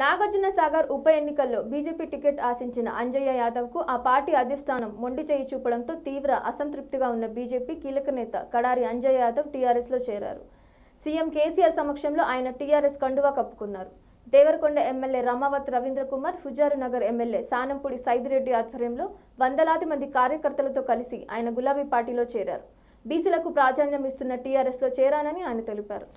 నాగార్జున సాగర్ ఉప ఎన్నికల్లో BJP ticket ఆశించిన అంజయ్య యాదవ్కు ఆ పార్టీ అధిష్టానం మొండి చేయి చూపడంతో తీవ్ర అసంతృప్తిగా ఉన్న బీజేపీ కీలక నేత కడారి అంజయ్ యాదవ్ టీఆర్ఎస్లో చేరారు సీఎం కేసీఆర్ సమక్షంలో ఆయన టీఆర్ఎస్ కండువా కప్పుకున్నారు Devarakonda MLA Ramavath Ravindra Kumar Huzurnagar MLA Sanampudi Saidireddy ఆధ్వర్యంలో వందలాది మంది కార్యకర్తలతో కలిసి ఆయన గులాబీ పార్టీలో చేరారు బీసీలకు ప్రాధాన్యం ఇస్తున్న టీఆర్ఎస్లో చేరానని ఆయన తెలిపారు